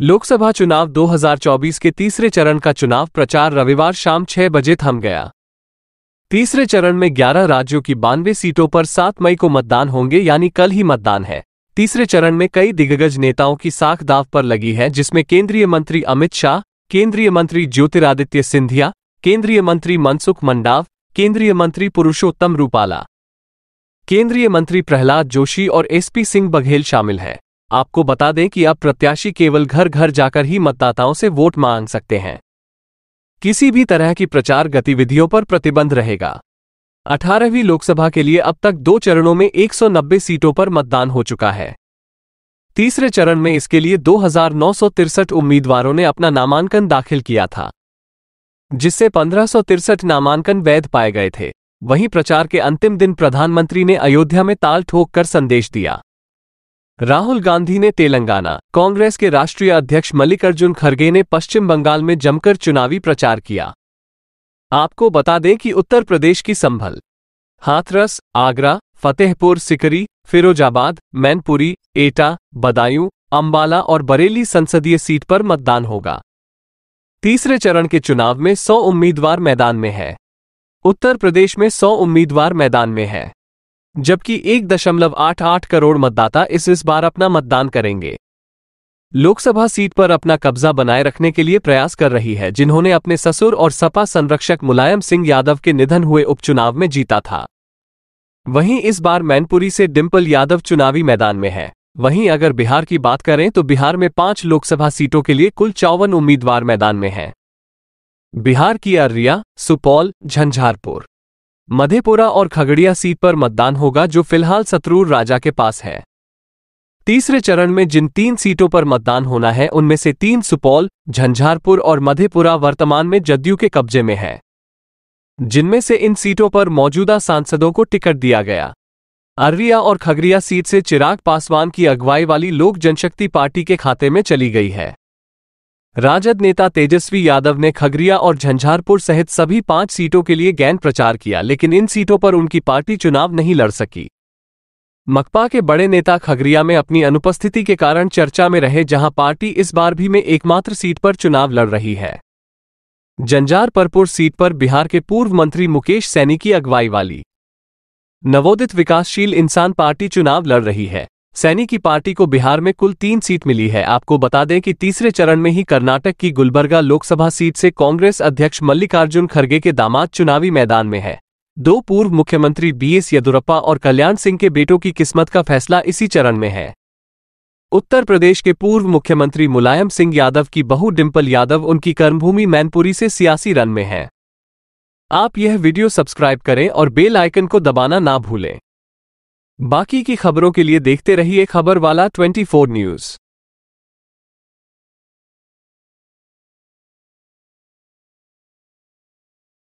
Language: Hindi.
लोकसभा चुनाव 2024 के तीसरे चरण का चुनाव प्रचार रविवार शाम छह बजे थम गया तीसरे चरण में 11 राज्यों की बानवे सीटों पर 7 मई को मतदान होंगे यानी कल ही मतदान है तीसरे चरण में कई दिग्गज नेताओं की साख दाव पर लगी है जिसमें केंद्रीय मंत्री अमित शाह केंद्रीय मंत्री ज्योतिरादित्य सिंधिया केंद्रीय मंत्री मनसुख मंडाव केंद्रीय मंत्री पुरुषोत्तम रूपाला केंद्रीय मंत्री प्रहलाद जोशी और एसपी सिंह बघेल शामिल हैं आपको बता दें कि अब प्रत्याशी केवल घर घर जाकर ही मतदाताओं से वोट मांग सकते हैं किसी भी तरह की प्रचार गतिविधियों पर प्रतिबंध रहेगा 18वीं लोकसभा के लिए अब तक दो चरणों में 190 सीटों पर मतदान हो चुका है तीसरे चरण में इसके लिए दो उम्मीदवारों ने अपना नामांकन दाखिल किया था जिससे पंद्रह नामांकन वैध पाए गए थे वहीं प्रचार के अंतिम दिन प्रधानमंत्री ने अयोध्या में ताल ठोक कर संदेश दिया राहुल गांधी ने तेलंगाना कांग्रेस के राष्ट्रीय अध्यक्ष मल्लिकार्जुन खड़गे ने पश्चिम बंगाल में जमकर चुनावी प्रचार किया आपको बता दें कि उत्तर प्रदेश की संभल हाथरस आगरा फतेहपुर सिकरी फिरोजाबाद मैनपुरी एटा बदायूं अंबाला और बरेली संसदीय सीट पर मतदान होगा तीसरे चरण के चुनाव में सौ उम्मीदवार मैदान में है उत्तर प्रदेश में सौ उम्मीदवार मैदान में है जबकि एक दशमलव आठ आठ करोड़ मतदाता इस इस बार अपना मतदान करेंगे लोकसभा सीट पर अपना कब्जा बनाए रखने के लिए प्रयास कर रही है जिन्होंने अपने ससुर और सपा संरक्षक मुलायम सिंह यादव के निधन हुए उपचुनाव में जीता था वहीं इस बार मैनपुरी से डिम्पल यादव चुनावी मैदान में है वहीं अगर बिहार की बात करें तो बिहार में पांच लोकसभा सीटों के लिए कुल चौवन उम्मीदवार मैदान में हैं बिहार की अररिया सुपौल झंझारपुर मधेपुरा और खगड़िया सीट पर मतदान होगा जो फिलहाल सतरूर राजा के पास है तीसरे चरण में जिन तीन सीटों पर मतदान होना है उनमें से तीन सुपौल झंझारपुर और मधेपुरा वर्तमान में जदयू के कब्जे में है जिनमें से इन सीटों पर मौजूदा सांसदों को टिकट दिया गया अररिया और खगड़िया सीट से चिराग पासवान की अगुवाई वाली लोक जनशक्ति पार्टी के खाते में चली गई है राजद नेता तेजस्वी यादव ने खगरिया और झंझारपुर सहित सभी पांच सीटों के लिए गैन प्रचार किया लेकिन इन सीटों पर उनकी पार्टी चुनाव नहीं लड़ सकी मकपा के बड़े नेता खगरिया में अपनी अनुपस्थिति के कारण चर्चा में रहे जहां पार्टी इस बार भी में एकमात्र सीट पर चुनाव लड़ रही है झंझारपरपुर सीट पर बिहार के पूर्व मंत्री मुकेश सैनी की अगुवाई वाली नवोदित विकासशील इंसान पार्टी चुनाव लड़ रही है सैनी की पार्टी को बिहार में कुल तीन सीट मिली है आपको बता दें कि तीसरे चरण में ही कर्नाटक की गुलबर्गा लोकसभा सीट से कांग्रेस अध्यक्ष मल्लिकार्जुन खड़गे के दामाद चुनावी मैदान में है दो पूर्व मुख्यमंत्री बी एस येदुरप्पा और कल्याण सिंह के बेटों की किस्मत का फैसला इसी चरण में है उत्तर प्रदेश के पूर्व मुख्यमंत्री मुलायम सिंह यादव की बहू डिम्पल यादव उनकी कर्मभूमि मैनपुरी से सियासी रन में है आप यह वीडियो सब्सक्राइब करें और बेल आइकन को दबाना ना भूलें बाकी की खबरों के लिए देखते रहिए खबर वाला फ़ोर न्यूज